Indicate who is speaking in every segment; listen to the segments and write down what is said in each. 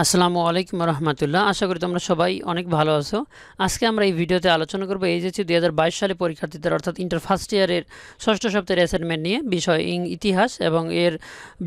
Speaker 1: আসসালামু আলাইকুম রহমতুল্লাহ আশা করি তোমরা সবাই অনেক ভালো আছো আজকে আমরা এই ভিডিওতে আলোচনা করবো যে দুই হাজার বাইশ সালে পরীক্ষার্থীদের অর্থাৎ ইন্টার ফার্স্ট ইয়ারের ষষ্ঠ সপ্তাহের অ্যাসাইনমেন্ট নিয়ে বিষয় ইং ইতিহাস এবং এর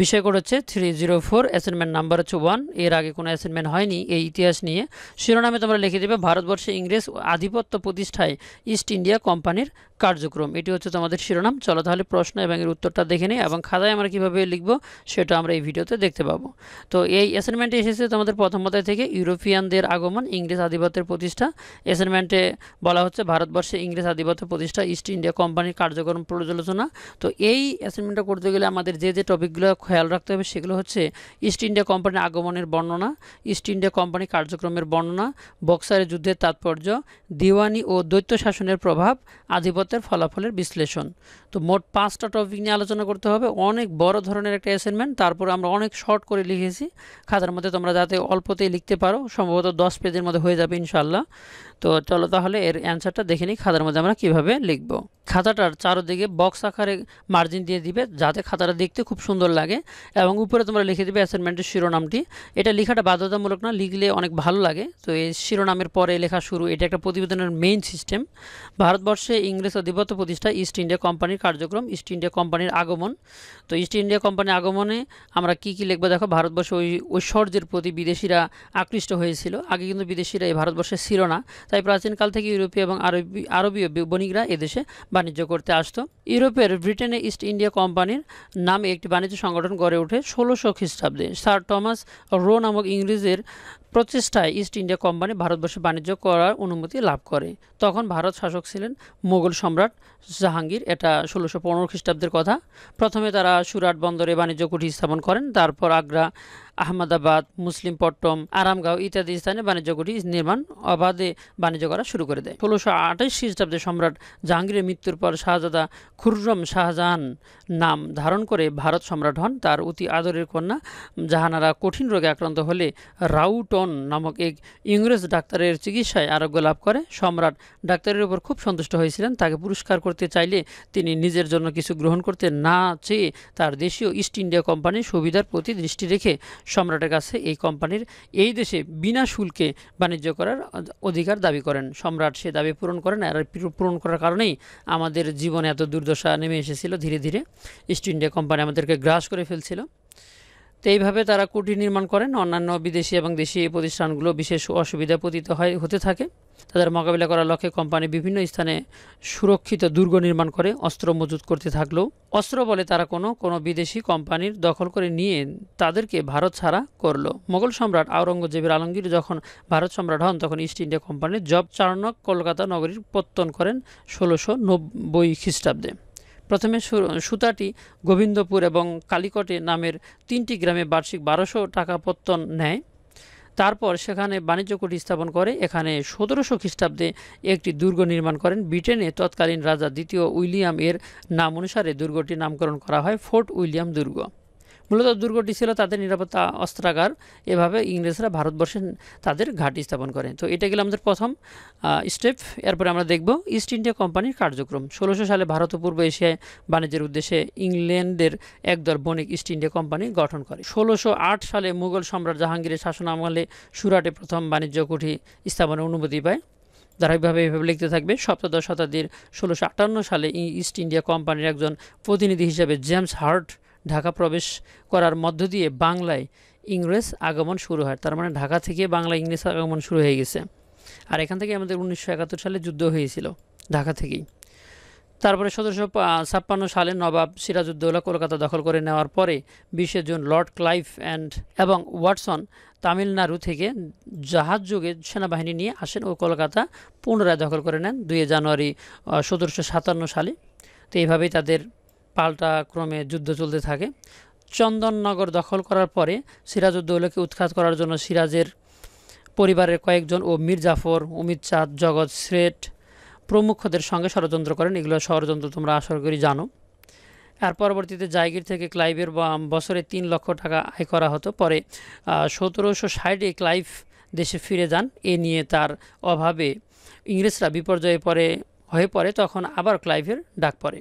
Speaker 1: বিষয় কোড হচ্ছে three zero four assignment number হচ্ছে ওয়ান এর আগে কোনো অ্যাসাইনমেন্ট হয়নি এই ইতিহাস নিয়ে শিরোনামে তোমরা লিখে দেবে ভারতবর্ষে ইংরেজ আধিপত্য প্রতিষ্ঠায় ইস্ট ইন্ডিয়া কোম্পানির কার্যক্রম এটি হচ্ছে তোমাদের শিরোনাম চলো তাহলে প্রশ্ন এবং এর উত্তরটা দেখে নিই এবং খাদায় আমরা কীভাবে লিখবো সেটা আমরা এই ভিডিওতে দেখতে পাবো তো এই অ্যাসাইনমেন্টে এসেছে আমাদের প্রথম অধ্যায় থেকে ইউরোপিয়ানদের আগমন ইংরেজ আধিপত্যের প্রতিষ্ঠা অ্যাসাইনমেন্টে বলা হচ্ছে ভারতবর্ষে ইংরেজ আধিপত্য প্রতিষ্ঠা ইস্ট ইন্ডিয়া কোম্পানির কার্যক্রম পর্যালোচনা তো এই অ্যাসাইনমেন্টটা করতে গেলে আমাদের যে যে টপিকগুলো খেয়াল রাখতে হবে সেগুলো হচ্ছে ইস্ট ইন্ডিয়া কোম্পানির আগমনের বর্ণনা ইস্ট ইন্ডিয়া কোম্পানি কার্যক্রমের বর্ণনা বক্সারের যুদ্ধের তাৎপর্য দিওয়ানি ও দ্বৈত শাসনের প্রভাব আধিপত্যের ফলাফলের বিশ্লেষণ তো মোট পাঁচটা টপিক নিয়ে আলোচনা করতে হবে অনেক বড় ধরনের একটা অ্যাসাইনমেন্ট তারপর আমরা অনেক শর্ট করে লিখেছি খাতার মধ্যে তোমরা যাতে অল্পতেই লিখতে পারো সম্ভবত দশ পেজের মধ্যে হয়ে যাবে ইনশাল্লাহ তো চলো তাহলে এর অ্যান্সারটা দেখে নিই খাতার মধ্যে আমরা কীভাবে লিখব খাতাটার চারোদিকে বক্স আকারে মার্জিন দিয়ে দিবে যাতে খাতাটা দেখতে খুব সুন্দর লাগে এবং উপরে তোমরা লিখে দিবে অ্যাসাইনমেন্টের শিরোনামটি এটা লেখাটা বাধ্যতামূলক না লিখলে অনেক ভালো লাগে তো এই শিরোনামের পরে লেখা শুরু এটা একটা প্রতিবেদনের মেইন সিস্টেম ভারতবর্ষে ইংরেজ অধিপত্য প্রতিষ্ঠা ইস্ট ইন্ডিয়া কোম্পানির কার্যক্রম ইস্ট ইন্ডিয়া কোম্পানির আগমন তো ইস্ট ইন্ডিয়া কোম্পানির আগমনে আমরা কি কি লিখবো দেখো ভারতবর্ষে ওই ঐশ্বর্যের প্রতি বিদেশিরা আকৃষ্ট হয়েছিল আগে কিন্তু বিদেশিরা এই ভারতবর্ষে ছিল না তাই প্রাচীনকাল থেকে ইউরোপীয় এবং আরবি আরবীয় বণিকরা এদেশে বাণিজ্য করতে আসতো ইউরোপের ব্রিটেনে ইস্ট ইন্ডিয়া কোম্পানির নামে একটি বাণিজ্য সংগঠন গড়ে ওঠে ষোলোশো খ্রিস্টাব্দে স্যার টমাস রো নামক ইংরেজের প্রচেষ্টায় ইস্ট ইন্ডিয়া কোম্পানি ভারতবর্ষে বাণিজ্য করার অনুমতি লাভ করে তখন ভারত শাসক ছিলেন মোগল সম্রাট জাহাঙ্গীর এটা ষোলোশো পনেরো খ্রিস্টাব্দের কথা প্রথমে তারা সুরাট বন্দরে বাণিজ্য কুঠি স্থাপন করেন তারপর আগ্রা আহমদাবাদ মুসলিমপট্টম আরামগাঁও ইত্যাদি স্থানে বাণিজ্য গুটি নির্মাণ অবাধে বাণিজ্য করা শুরু করে দেয় ষোলোশো আঠাশ খ্রিস্টাব্দে সম্রাট জাহাঙ্গীরের মৃত্যুর পর শাহজাদা খুররম শাহজাহান নাম ধারণ করে ভারত সম্রাট হন তার অতি আদরের কন্যা জাহানারা কঠিন রোগে আক্রান্ত হলে রাউটন নামক এক ইংরেজ ডাক্তারের চিকিৎসায় আরোগ্য লাভ করে সম্রাট ডাক্তারের উপর খুব সন্তুষ্ট হয়েছিলেন তাকে পুরস্কার করতে চাইলে তিনি নিজের জন্য কিছু গ্রহণ করতে না চেয়ে তার দেশীয় ইস্ট ইন্ডিয়া কোম্পানির সুবিধার প্রতি দৃষ্টি রেখে সম্রাটের কাছে এই কোম্পানির এই দেশে বিনা শুল্কে বাণিজ্য করার অধিকার দাবি করেন সম্রাট সে দাবি পূরণ করেন আর পূরণ করার কারণেই আমাদের জীবনে এত দুর্দশা নেমে এসেছিল ধীরে ধীরে ইস্ট ইন্ডিয়া কোম্পানি আমাদেরকে গ্রাস করে ফেলছিল তো এইভাবে তারা কুটির নির্মাণ করেন অন্যান্য বিদেশি এবং দেশি এই প্রতিষ্ঠানগুলো বিশেষ অসুবিধা পতিত হয় হতে থাকে তাদের মোকাবিলা করার লক্ষ্যে কোম্পানি বিভিন্ন স্থানে সুরক্ষিত দুর্গ নির্মাণ করে অস্ত্র মজুত করতে থাকলেও অস্ত্র বলে তারা কোনো কোনো বিদেশি কোম্পানির দখল করে নিয়ে তাদেরকে ভারত ছাড়া করলো মোগল সম্রাট আওরঙ্গজেবের আলমগীর যখন ভারত সম্রাট হন তখন ইস্ট ইন্ডিয়া কোম্পানির জব চারণক কলকাতা নগরীর পত্তন করেন ষোলোশো নব্বই খ্রিস্টাব্দে প্রথমে সুতাটি গোবিন্দপুর এবং কালিকটে নামের তিনটি গ্রামে বার্ষিক বারোশো টাকা পত্তন নেয় তারপর সেখানে বাণিজ্য কুটি স্থাপন করে এখানে সতেরোশো খ্রিস্টাব্দে একটি দুর্গ নির্মাণ করেন ব্রিটেনে তৎকালীন রাজা দ্বিতীয় উইলিয়াম এর নাম অনুসারে দুর্গটির নামকরণ করা হয় ফোর্ট উইলিয়াম দুর্গ মূলত দুর্গটি ছিল তাদের নিরাপত্তা অস্ত্রাগার এভাবে ইংরেজরা ভারতবর্ষে তাদের ঘাটি স্থাপন করে তো এটা গেল আমাদের প্রথম স্টেপ এরপরে আমরা দেখব ইস্ট ইন্ডিয়া কোম্পানির কার্যক্রম ষোলোশো সালে ভারত ও পূর্ব এশিয়ায় বাণিজ্যের উদ্দেশ্যে ইংল্যান্ডের একদল বণিক ইস্ট ইন্ডিয়া কোম্পানি গঠন করে ষোলোশো সালে মুঘল সম্রাট জাহাঙ্গীরের শাসন আমলে সুরাটে প্রথম বাণিজ্য কুঠি স্থাপনের অনুমতি পায় ধারাবাহিকভাবে এভাবে লিখতে থাকবে সপ্তদশ শতাব্দীর ষোলোশো সালে ইস্ট ইন্ডিয়া কোম্পানির একজন প্রতিনিধি হিসেবে জেমস হার্ট ঢাকা প্রবেশ করার মধ্য দিয়ে বাংলায় ইংরেজ আগমন শুরু হয় তার মানে ঢাকা থেকে বাংলা ইংরেজ আগমন শুরু হয়ে গেছে আর এখান থেকে আমাদের উনিশশো একাত্তর সালে যুদ্ধ হয়েছিল ঢাকা থেকেই তারপরে সতেরোশো ছাপ্পান্ন সালে নবাব সিরাজউদ্দৌলা কলকাতা দখল করে নেওয়ার পরে বিশে জুন লর্ড ক্লাইভ অ্যান্ড এবং ওয়াটসন তামিলনাড়ু থেকে জাহাজ যুগে সেনাবাহিনী নিয়ে আসেন ও কলকাতা পুনরায় দখল করে নেন দুই জানুয়ারি সতেরোশো সাতান্ন সালে তো এইভাবেই তাদের পাল্টা ক্রমে যুদ্ধ চলতে থাকে চন্দননগর দখল করার পরে সিরাজউদ্দৌলাকে উৎখাত করার জন্য সিরাজের পরিবারের কয়েকজন ও মীর জাফর অমিত চাঁদ জগৎ শ্রেট প্রমুখদের সঙ্গে ষড়যন্ত্র করেন এগুলো ষড়যন্ত্র তোমরা আশা করি জানো এর পরবর্তীতে জায়গির থেকে ক্লাইভের বছরে তিন লক্ষ টাকা আয় করা হতো পরে সতেরোশো ষাটে ক্লাইভ দেশে ফিরে যান এ নিয়ে তার অভাবে ইংরেজরা বিপর্যয়ে পরে হয়ে পড়ে তখন আবার ক্লাইভের ডাক পড়ে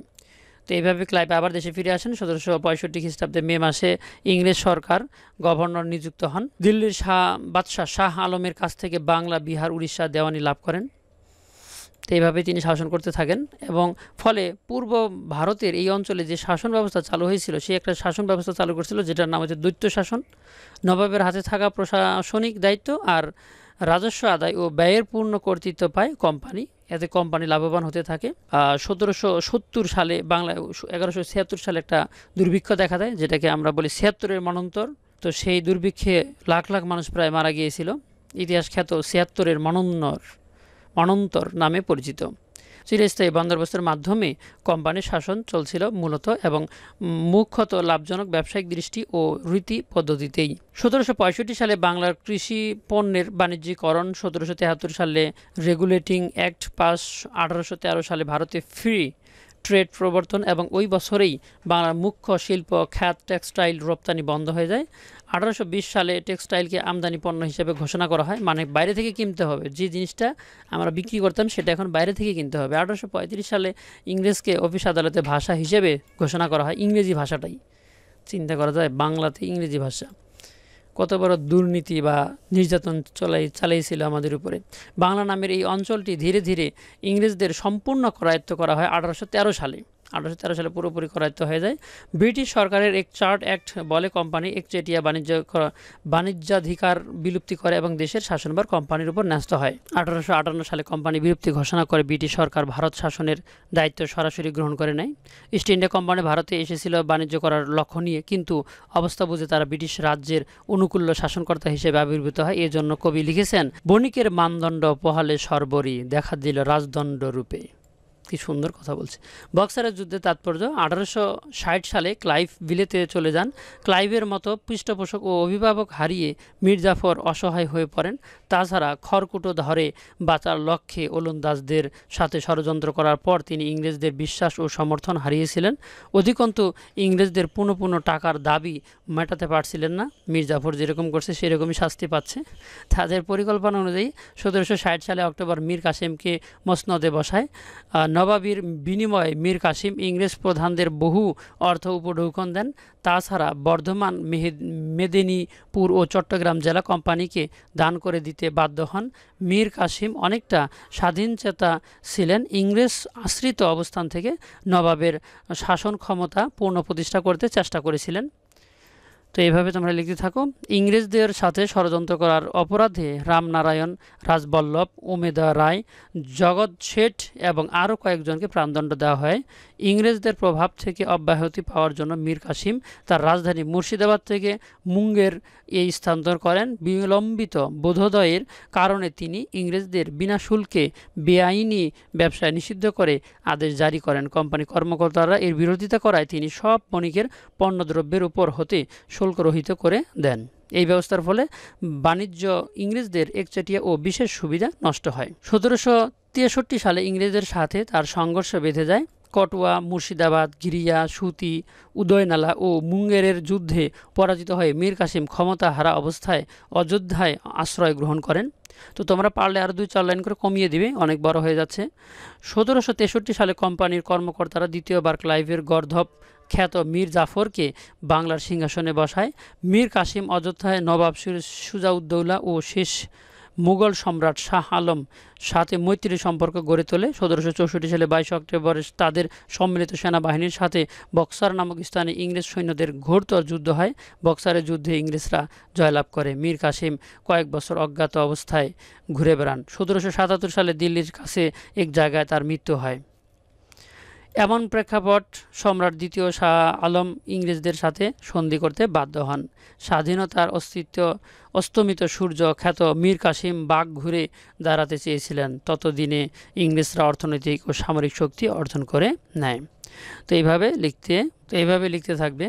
Speaker 1: তো এইভাবে ক্লাইভ আবার দেশে ফিরে আসেন সতেরোশো পঁয়ষট্টি খ্রিস্টাব্দে মে মাসে ইংরেজ সরকার গভর্নর নিযুক্ত হন দিল্লির শাহ বাদশাহ শাহ আলমের কাছ থেকে বাংলা বিহার উড়িষ্যা দেওয়ানি লাভ করেন তো এইভাবে তিনি শাসন করতে থাকেন এবং ফলে পূর্ব ভারতের এই অঞ্চলে যে শাসন ব্যবস্থা চালু হয়েছিল সে একটা শাসন ব্যবস্থা চালু করছিল যেটার নাম হচ্ছে দৈত্য শাসন নবাবের হাতে থাকা প্রশাসনিক দায়িত্ব আর রাজস্ব আদায় ও ব্যয়ের পূর্ণ কর্তৃত্ব পায় কোম্পানি এতে কোম্পানি লাভবান হতে থাকে সতেরোশো সত্তর সালে বাংলা এগারোশো ছিয়াত্তর সালে একটা দুর্ভিক্ষ দেখা দেয় যেটাকে আমরা বলি ছিয়াত্তরের মনন্তর তো সেই দুর্ভিক্ষে লাখ লাখ মানুষ প্রায় মারা গিয়েছিল ইতিহাস খ্যাত ছিয়াত্তরের মনন্নর মনন্তর নামে পরিচিত চিরস্থায়ী বন্দোবস্তের মাধ্যমে কোম্পানির শাসন চলছিল মূলত এবং মুখ্যত লাভজনক ব্যবসায়িক দৃষ্টি ও রীতি পদ্ধতিতেই সতেরোশো সালে বাংলার কৃষি পণ্যের বাণিজ্যিকরণ সতেরোশো সালে রেগুলেটিং অ্যাক্ট পাস আঠারোশো সালে ভারতে ফ্রি ট্রেড প্রবর্তন এবং ওই বছরেই বাংলার মুখ্য শিল্প খ্যাত টেক্সটাইল রপ্তানি বন্ধ হয়ে যায় আঠারোশো সালে টেক্সটাইলকে আমদানি পণ্য হিসেবে ঘোষণা করা হয় মানে বাইরে থেকে কিনতে হবে যে জিনিসটা আমরা বিক্রি করতাম সেটা এখন বাইরে থেকে কিনতে হবে আঠারোশো সালে ইংরেজকে অফিস আদালতে ভাষা হিসেবে ঘোষণা করা হয় ইংরেজি ভাষাটাই চিন্তা করা যায় বাংলাতে ইংরেজি ভাষা কত বড় দুর্নীতি বা নির্যাতন চলাই চালিয়েছিল আমাদের উপরে বাংলা নামের এই অঞ্চলটি ধীরে ধীরে ইংরেজদের সম্পূর্ণ করায়ত্ত করা হয় আঠারোশো সালে আঠারোশো তেরো সালে পুরোপুরি করায়ত্ত হয়ে যায় ব্রিটিশ সরকারের এক চার্ট অ্যাক্ট বলে কোম্পানি একচেটিয়া বাণিজ্য বাণিজ্যাধিকার বিলুপ্তি করে এবং দেশের শাসনভার কোম্পানির উপর ন্যস্ত হয় আঠারোশো আটান্ন সালে কোম্পানি বিলুপ্তি ঘোষণা করে ব্রিটিশ সরকার ভারত শাসনের দায়িত্ব সরাসরি গ্রহণ করে নেয় ইস্ট ইন্ডিয়া কোম্পানি ভারতে এসেছিল বাণিজ্য করার লক্ষ্য নিয়ে কিন্তু অবস্থা বুঝে তারা ব্রিটিশ রাজ্যের অনুকূল্য শাসনকর্তা হিসেবে আবির্ভূত হয় এজন্য কবি লিখেছেন বণিকের মানদণ্ড পহালে সর্বরী দেখা দিল রাজদণ্ড রূপে কি সুন্দর কথা বলছে বক্সারের যুদ্ধে তাৎপর্য আঠারোশো সালে ক্লাইভ বিলেতে চলে যান ক্লাইভের মতো পৃষ্ঠপোষক ও অভিভাবক হারিয়ে মির্জাফর অসহায় হয়ে পড়েন তাছাড়া খড়কুটো ধরে বাঁচার লক্ষ্যে ওলন্দাজদের সাথে ষড়যন্ত্র করার পর তিনি ইংরেজদের বিশ্বাস ও সমর্থন হারিয়েছিলেন অধিকন্তু ইংরেজদের পুনঃ পুনঃ টাকার দাবি মেটাতে পারছিলেন না মির্জাফর যেরকম করছে সেরকমই শাস্তি পাচ্ছে তাদের পরিকল্পনা অনুযায়ী সতেরোশো সালে অক্টোবর মীর কাসেমকে মসনদে বসায় নবাবীর বিনিময়ে মীর কাসিম ইংরেজ প্রধানদের বহু অর্থ উপঢৌকন দেন তাছাড়া বর্ধমান মেদিনীপুর ও চট্টগ্রাম জেলা কোম্পানিকে দান করে দিতে বাধ্য হন মীর কাসিম অনেকটা স্বাধীনচেতা ছিলেন ইংরেজ আশ্রিত অবস্থান থেকে নবাবের শাসন ক্ষমতা পূর্ণ প্রতিষ্ঠা করতে চেষ্টা করেছিলেন তো এইভাবে তোমরা লিখতে থাকো ইংরেজদের সাথে ষড়যন্ত্র করার অপরাধে রামনারায়ণ রাজবল্লভ উমেদা রায় জগৎ শেঠ এবং আরও কয়েকজনকে প্রাণদণ্ড দেওয়া হয় ইংরেজদের প্রভাব থেকে অব্যাহতি পাওয়ার জন্য মীর কাসিম তার রাজধানী মুর্শিদাবাদ থেকে মুঙ্গের এই স্থানান্তর করেন বিলম্বিত বোধোদয়ের কারণে তিনি ইংরেজদের বিনা শুল্কে বেআইনি ব্যবসায় নিষিদ্ধ করে আদেশ জারি করেন কোম্পানি কর্মকর্তারা এর বিরোধিতা করায় তিনি সব বণিকের পণ্যদ্রব্যের উপর হতে শুল্ক রহিত করে দেন এই ব্যবস্থার ফলে বাণিজ্য ইংরেজদের একচেটিয়া ও বিশেষ সুবিধা নষ্ট হয় সতেরোশো তেষট্টি সালে ইংরেজদের সাথে তার সংঘর্ষ বেঁধে যায় কটোয়া মুর্শিদাবাদ গিরিয়া সুতি উদয়নালা ও মুঙ্গেরের যুদ্ধে পরাজিত হয়ে মীর কাসিম ক্ষমতা হারা অবস্থায় অযোধ্যায় আশ্রয় গ্রহণ করেন তো তোমরা পারলে আরও দুই চার লাইন করে কমিয়ে দিবে অনেক বড় হয়ে যাচ্ছে সতেরোশো তেষট্টি সালে কোম্পানির কর্মকর্তারা দ্বিতীয়বার ক্লাইভের গর্ধব খ্যাত মীর জাফরকে বাংলার সিংহাসনে বসায় মীর কাসিম অযোধ্যায় নবাব সুজাউদ্দৌলা ও শেষ মুঘল সম্রাট শাহ আলম সাথে মৈত্রী সম্পর্ক গড়ে তোলে সতেরোশো চৌষট্টি সালে বাইশে অক্টোবর তাদের সম্মিলিত সেনাবাহিনীর সাথে বক্সার নামক স্থানে ইংরেজ সৈন্যদের ঘোরতর যুদ্ধ হয় বক্সারের যুদ্ধে ইংরেজরা জয়লাভ করে মীর কাসিম কয়েক বছর অজ্ঞাত অবস্থায় ঘুরে বেড়ান সতেরোশো সাতাত্তর সালে দিল্লির কাছে এক জায়গায় তার মৃত্যু হয় এমন প্রেক্ষাপট সম্রাট দ্বিতীয় শাহ আলম ইংরেজদের সাথে সন্ধি করতে বাধ্য হন স্বাধীনতার অস্তিত্ব অস্তমিত সূর্য খ্যাত মীর কাসিম বাঘ ঘুরে দাঁড়াতে চেয়েছিলেন ততদিনে ইংরেজরা অর্থনৈতিক ও সামরিক শক্তি অর্জন করে নেয় তো এইভাবে লিখতে তো এইভাবে লিখতে থাকবে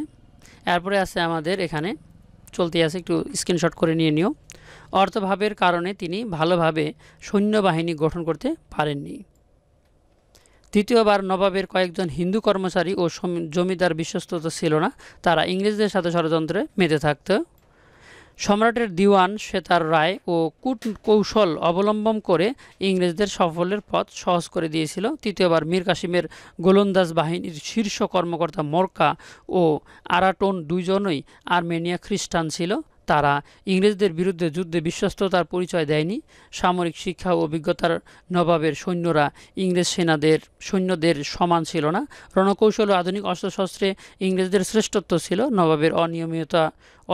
Speaker 1: এরপরে আছে আমাদের এখানে চলতে আছে একটু স্ক্রিনশট করে নিয়ে নিও অর্থভাবের কারণে তিনি ভালোভাবে সৈন্যবাহিনী গঠন করতে পারেননি দ্বিতীয়বার নবাবের কয়েকজন হিন্দু কর্মচারী ও জমিদার বিশ্বস্ততা ছিল না তারা ইংরেজদের সাথে ষড়যন্ত্রে মেতে থাকত সম্রাটের দিওয়ান শ্বেতার রায় ও কূট কৌশল অবলম্বন করে ইংরেজদের সাফল্যের পথ সহজ করে দিয়েছিল তৃতীয়বার মীর কাসিমের গোলন্দাজ বাহিনীর শীর্ষ কর্মকর্তা মর্কা ও আরাটোন দুইজনই আর্মেনিয়া খ্রিস্টান ছিল তারা ইংরেজদের বিরুদ্ধে যুদ্ধে বিশ্বস্ততার পরিচয় দেয়নি সামরিক শিক্ষা ও অভিজ্ঞতার নবাবের সৈন্যরা ইংরেজ সেনাদের সৈন্যদের সমান ছিল না রণকৌশল ও আধুনিক অস্ত্রশস্ত্রে ইংরেজদের শ্রেষ্ঠত্ব ছিল নবাবের অনিয়মিততা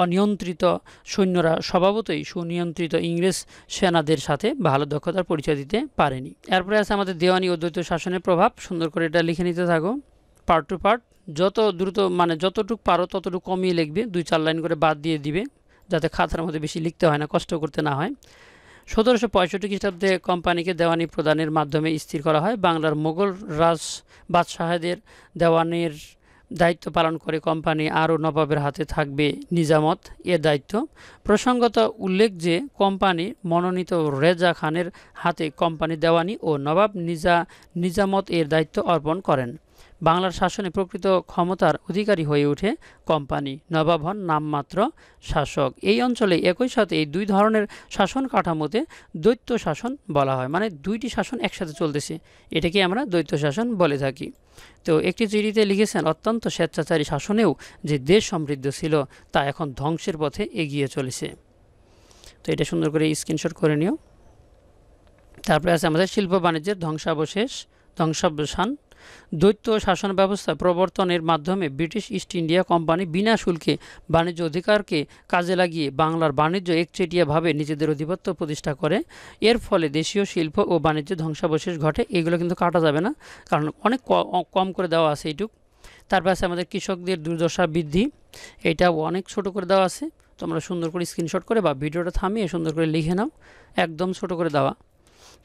Speaker 1: অনিয়ন্ত্রিত সৈন্যরা স্বভাবতই সুনিয়ন্ত্রিত ইংরেজ সেনাদের সাথে ভালো দক্ষতার পরিচয় দিতে পারেনি এরপরে আছে আমাদের দেওয়ানি ও দ্বৈত শাসনের প্রভাব সুন্দর করে এটা লিখে নিতে থাকো পার্ট টু পার্ট যত দ্রুত মানে যতটুকু পারো ততটুকু কমিয়ে লিখবে দুই চার লাইন করে বাদ দিয়ে দিবে যাতে খাতার মধ্যে বেশি লিখতে হয় না কষ্ট করতে না হয় সতেরোশো পঁয়ষট্টি খ্রিস্টাব্দে কোম্পানিকে দেওয়ানি প্রদানের মাধ্যমে স্থির করা হয় বাংলার মোগল রাজ বাদশাহেদের দেওয়ানির দায়িত্ব পালন করে কোম্পানি আরও নবাবের হাতে থাকবে নিজামত এ দায়িত্ব প্রসঙ্গত উল্লেখ যে কোম্পানি মনোনীত রেজা খানের হাতে কোম্পানি দেওয়ানি ও নবাব নিজা নিজামত এর দায়িত্ব অর্পণ করেন বাংলার শাসনে প্রকৃত ক্ষমতার অধিকারী হয়ে ওঠে কোম্পানি নবাব হন নামমাত্র শাসক এই অঞ্চলে একই সাথে এই দুই ধরনের শাসন কাঠামোতে দ্বৈত শাসন বলা হয় মানে দুইটি শাসন একসাথে চলতেছে এটাকে আমরা দ্বৈত শাসন বলে থাকি তো একটি চিঠিতে লিখেছেন অত্যন্ত স্বেচ্ছাচারী শাসনেও যে দেশ সমৃদ্ধ ছিল তা এখন ধ্বংসের পথে এগিয়ে চলেছে তো এটা সুন্দর করে স্ক্রিনশট করে নিও তারপরে আছে আমাদের শিল্প বাণিজ্যের ধ্বংসাবশেষ ধ্বংসাবসান দ্বৈত শাসন ব্যবস্থা প্রবর্তনের মাধ্যমে ব্রিটিশ ইস্ট ইন্ডিয়া কোম্পানি বিনা শুল্কে বাণিজ্য অধিকারকে কাজে লাগিয়ে বাংলার বাণিজ্য একচেটিয়াভাবে নিজেদের অধিপত্য প্রতিষ্ঠা করে এর ফলে দেশীয় শিল্প ও বাণিজ্য ধ্বংসাবশেষ ঘটে এগুলো কিন্তু কাটা যাবে না কারণ অনেক কম করে দেওয়া আছে এইটুক তারপর আছে আমাদের কৃষকদের দুর্দশা বৃদ্ধি এটাও অনেক ছোট করে দেওয়া আছে তোমরা সুন্দর করে স্ক্রিনশট করে বা ভিডিওটা থামিয়ে সুন্দর করে লিখে নাও একদম ছোট করে দেওয়া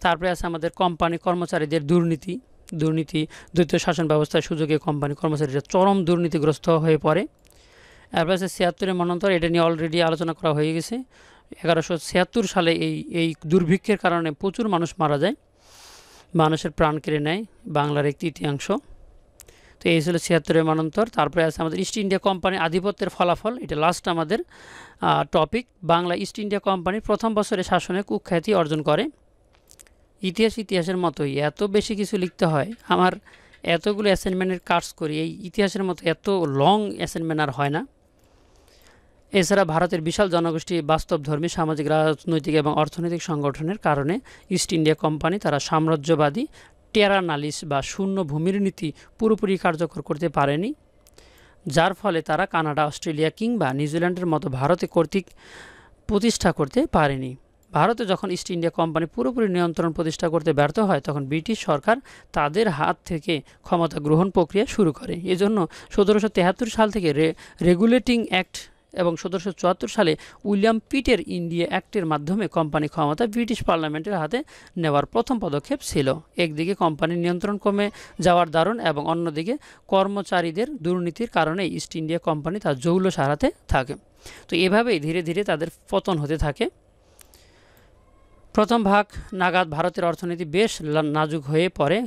Speaker 1: তারপরে আছে আমাদের কোম্পানি কর্মচারীদের দুর্নীতি দুর্নীতি দ্বৈত শাসন ব্যবস্থার সুযোগে কোম্পানি কর্মচারীরা চরম দুর্নীতিগ্রস্ত হয়ে পড়ে এরপর আছে ছিয়াত্তরের মনান্তর এটা নিয়ে অলরেডি আলোচনা করা হয়ে গেছে এগারোশো ছিয়াত্তর সালে এই এই দুর্ভিক্ষের কারণে প্রচুর মানুষ মারা যায় মানুষের প্রাণ কেড়ে নেয় বাংলার এক তৃতীয়াংশ তো এই ছিল ছিয়াত্তরের মানান্তর তারপরে আছে আমাদের ইস্ট ইন্ডিয়া কোম্পানি আধিপত্যের ফলাফল এটা লাস্ট আমাদের topic Bangla East India company প্রথম বছরে শাসনে কুখ্যাতি অর্জন করে ইতিহাস ইতিহাসের মতোই এত বেশি কিছু লিখতে হয় আমার এতগুলো অ্যাসাইনমেন্টের কাজ করি এই ইতিহাসের মতো এত লং অ্যাসাইনমেন্ট আর হয় না এছাড়া ভারতের বিশাল জনগোষ্ঠী বাস্তবধর্মী সামাজিক রাজনৈতিক এবং অর্থনৈতিক সংগঠনের কারণে ইস্ট ইন্ডিয়া কোম্পানি তারা সাম্রাজ্যবাদী টেরানালিস বা শূন্য ভূমির নীতি পুরোপুরি কার্যকর করতে পারেনি যার ফলে তারা কানাডা অস্ট্রেলিয়া কিংবা নিউজিল্যান্ডের মতো ভারতে কর্তৃক প্রতিষ্ঠা করতে পারেনি ভারতে যখন ইস্ট ইন্ডিয়া কোম্পানি পুরোপুরি নিয়ন্ত্রণ প্রতিষ্ঠা করতে ব্যর্থ হয় তখন ব্রিটিশ সরকার তাদের হাত থেকে ক্ষমতা গ্রহণ প্রক্রিয়া শুরু করে এজন্য সতেরোশো তেহাত্তর সাল থেকে রেগুলেটিং অ্যাক্ট এবং সতেরোশো চুয়াত্তর সালে উইলিয়াম পিটের ইন্ডিয়া অ্যাক্টের মাধ্যমে কোম্পানি ক্ষমতা ব্রিটিশ পার্লামেন্টের হাতে নেওয়ার প্রথম পদক্ষেপ ছিল একদিকে কোম্পানির নিয়ন্ত্রণ কমে যাওয়ার দারুণ এবং অন্যদিকে কর্মচারীদের দুর্নীতির কারণে ইস্ট ইন্ডিয়া কোম্পানি তার জৌল সারাতে থাকে তো এভাবেই ধীরে ধীরে তাদের পতন হতে থাকে প্রথম ভাগ নাগাদ ভারতের অর্থনীতি বেশ নাজুক হয়ে পড়ে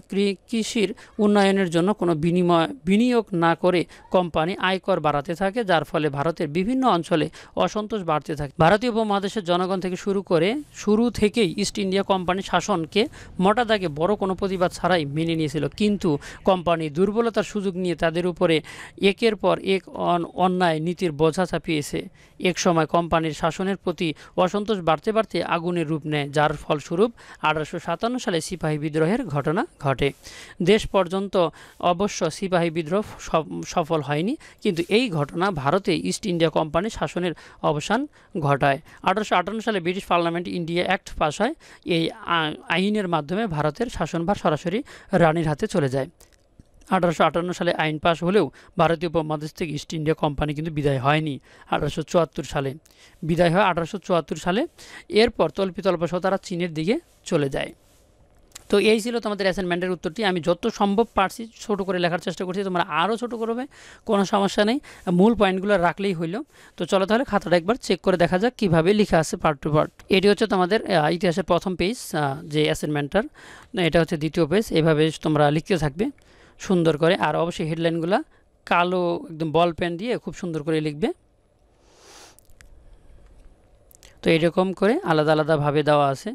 Speaker 1: কৃষির উন্নয়নের জন্য কোনো বিনিময় বিনিয়োগ না করে কোম্পানি আয়কর বাড়াতে থাকে যার ফলে ভারতের বিভিন্ন অঞ্চলে অসন্তোষ বাড়তে থাকে ভারতীয় উপমহাদেশের জনগণ থেকে শুরু করে শুরু থেকেই ইস্ট ইন্ডিয়া কোম্পানির শাসনকে মোটা দাগে বড় কোনো প্রতিবাদ ছাড়াই মেনে নিয়েছিল কিন্তু কোম্পানি দুর্বলতার সুযোগ নিয়ে তাদের উপরে একের পর এক অন্যায় নীতির বোঝা চাপিয়েছে এক সময় কোম্পানির শাসনের প্রতি অসন্তোষ বাড়তে বাড়তে আগুনের রূপ নেয় যার ফলস্বরূপ আঠারোশো সাতান্ন সালে সিপাহী বিদ্রোহের ঘটনা ঘটে দেশ পর্যন্ত অবশ্য সিপাহী বিদ্রোহ সফল হয়নি কিন্তু এই ঘটনা ভারতে ইস্ট ইন্ডিয়া কোম্পানির শাসনের অবসান ঘটায় আঠারোশো আটান্ন সালে British parliament India act pass হয় এই আইনের মাধ্যমে ভারতের শাসনভার সরাসরি রানীর হাতে চলে যায় আঠারোশো আটান্ন সালে আইন পাশ হলেও ভারতীয় উপমহাদেশ থেকে ইস্ট ইন্ডিয়া কোম্পানি কিন্তু বিদায় হয়নি আঠারোশো চুয়াত্তর সালে বিদায় হয় আঠারোশো চুয়াত্তর সালে এরপর তল্পি তল্পসহ তারা চীনের দিকে চলে যায় তো এই ছিল তোমাদের অ্যাসাইনমেন্টের উত্তরটি আমি যত সম্ভব পারছি ছোট করে লেখার চেষ্টা করছি তোমরা আরও ছোট করবে কোনো সমস্যা নেই মূল পয়েন্টগুলো রাখলেই হইল তো চলো তাহলে খাতাটা একবার চেক করে দেখা যাক কীভাবে লেখা আছে পার্ট টু পার্ট এটি হচ্ছে তোমাদের ইতিহাসের প্রথম পেজ যে অ্যাসাইনমেন্টটার এটা হচ্ছে দ্বিতীয় পেজ এভাবে তোমরা লিখতে থাকবে সুন্দর করে আর অবশ্যই হেডলাইনগুলো কালো একদম বল পেন দিয়ে খুব সুন্দর করে লিখবে তো এরকম করে আলাদা আলাদাভাবে দেওয়া আছে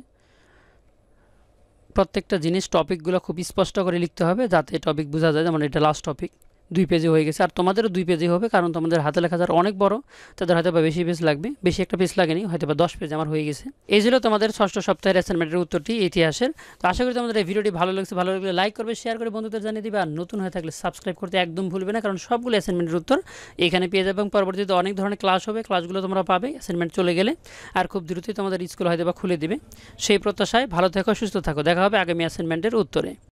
Speaker 1: প্রত্যেকটা জিনিস টপিকগুলো খুব স্পষ্ট করে লিখতে হবে যাতে টপিক বোঝা যায় যেমন এটা লাস্ট টপিক দুই পেজে হয়ে গেছে আর তোমাদেরও দুই পেজে হবে কারণ তোমাদের হাতে লেখা যার অনেক বড় তাদের হয়তো বা বেশি পেজ লাগবে বেশি একটা পেজ লাগেনি হয়তো বা দশ পেজ আমার হয়ে গেছে এই ছিল তোমাদের ষষ্ঠ সপ্তাহের অ্যাসাইনমেন্টের উত্তরটি ইতিহাসের তো আশা করি তোমাদের এই ভিডিওটি ভালো লাগছে ভালো লাগলে লাইক করবে শেয়ার করে বন্ধুদের জানিয়ে দিবে আর নতুন হয়ে থাকলে সাবস্ক্রাইব করতে একদম ভুলবে না কারণ সবগুলো অ্যাসাইনমেন্টের উত্তর এখানে পেয়ে যাবে এবং পরবর্তীতে অনেক ধরনের ক্লাস হবে ক্লাসগুলো তোমরা পাবে অ্যাসাইনমেন্ট চলে গেলে আর খুব দ্রুতই তোমাদের স্কুল হয়তো বা খুলে দিবে সেই প্রত্যাশায় ভালো থেকো সুস্থ থাকো দেখা হবে আগামী অ্যাসাইনমেন্টের উত্তরে